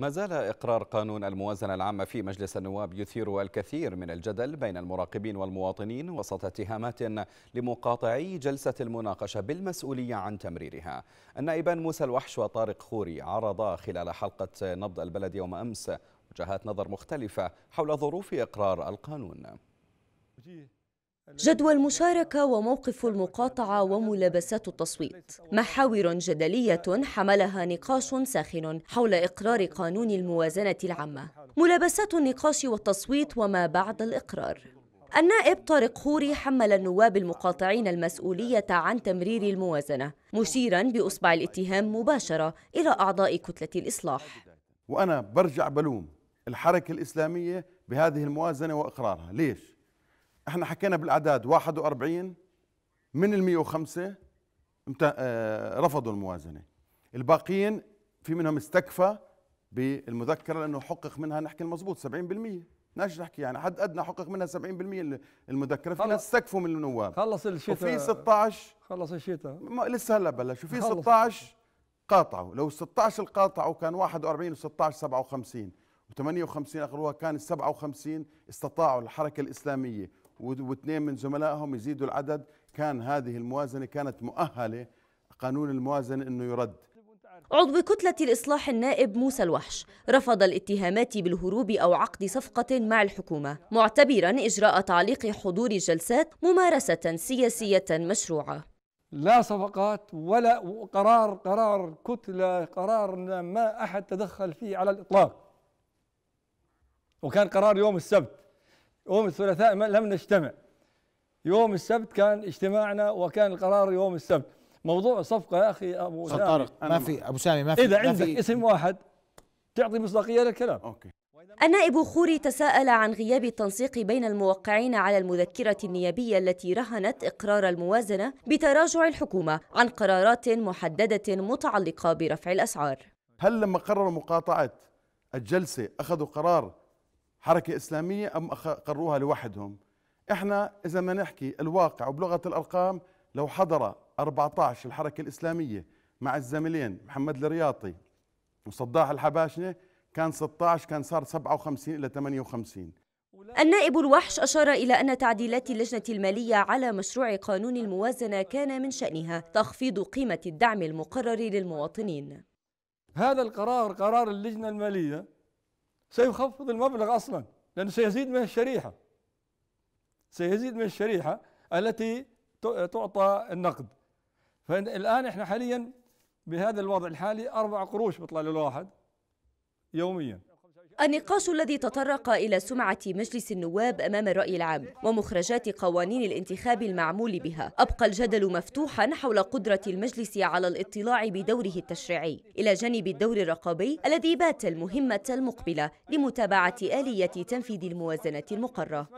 ما زال إقرار قانون الموازنة العامة في مجلس النواب يثير الكثير من الجدل بين المراقبين والمواطنين وسط اتهامات لمقاطعي جلسة المناقشة بالمسؤولية عن تمريرها النائبان موسى الوحش وطارق خوري عرضا خلال حلقة نبض البلد يوم أمس وجهات نظر مختلفة حول ظروف إقرار القانون جدوى المشاركة وموقف المقاطعة وملابسات التصويت محاور جدلية حملها نقاش ساخن حول إقرار قانون الموازنة العامة ملابسات النقاش والتصويت وما بعد الإقرار النائب طارق خوري حمل النواب المقاطعين المسؤولية عن تمرير الموازنة مشيرا بأصبع الاتهام مباشرة إلى أعضاء كتلة الإصلاح وأنا برجع بلوم الحركة الإسلامية بهذه الموازنة وإقرارها ليش؟ احنا حكينا بالاعداد 41 من ال 105 آه، رفضوا الموازنه الباقيين في منهم استكفى بالمذكره لانه حقق منها نحكي المضبوط 70% ناش نحكي يعني حد ادنى حقق منها 70% المذكره في ناس استكفوا من النواب خلص الشتاء وفي 16 خلص الشتاء لسه هلا بلش وفي 16 قاطعوا لو 16 القاطعوا كان 41 و16 57 و58 اخروها كان 57 استطاعوا الحركه الاسلاميه واثنين من زملائهم يزيدوا العدد كان هذه الموازنة كانت مؤهلة قانون الموازنة أنه يرد عضو كتلة الإصلاح النائب موسى الوحش رفض الاتهامات بالهروب أو عقد صفقة مع الحكومة معتبرا إجراء تعليق حضور الجلسات ممارسة سياسية مشروعة لا صفقات ولا قرار قرار كتلة قرار ما أحد تدخل فيه على الإطلاق وكان قرار يوم السبت يوم الثلاثاء لم نجتمع يوم السبت كان اجتماعنا وكان القرار يوم السبت موضوع صفقه يا اخي ابو سامي طارق ما في ابو سامي ما في اذا عندك في اسم واحد تعطي مصداقيه للكلام اوكي النائب خوري تساءل عن غياب التنسيق بين الموقعين على المذكرة النيابية التي رهنت إقرار الموازنة بتراجع الحكومة عن قرارات محددة متعلقة برفع الأسعار هل لما قرروا مقاطعة الجلسة أخذوا قرار حركة إسلامية أم أقروها لوحدهم إحنا إذا ما نحكي الواقع وبلغة الأرقام لو حضر 14 الحركة الإسلامية مع الزميلين محمد الرياطي وصداح الحباشنة كان 16 كان صار 57 إلى 58 النائب الوحش أشار إلى أن تعديلات اللجنة المالية على مشروع قانون الموازنة كان من شأنها تخفيض قيمة الدعم المقرر للمواطنين هذا القرار قرار اللجنة المالية سيخفض المبلغ أصلا لأنه سيزيد من الشريحة سيزيد من الشريحة التي تعطى النقد فالآن إحنا حاليا بهذا الوضع الحالي أربع قروش بيطلع للواحد يوميا النقاش الذي تطرق إلى سمعة مجلس النواب أمام الرأي العام ومخرجات قوانين الانتخاب المعمول بها أبقى الجدل مفتوحا حول قدرة المجلس على الاطلاع بدوره التشريعي إلى جانب الدور الرقابي الذي بات المهمة المقبلة لمتابعة آلية تنفيذ الموازنة المقرة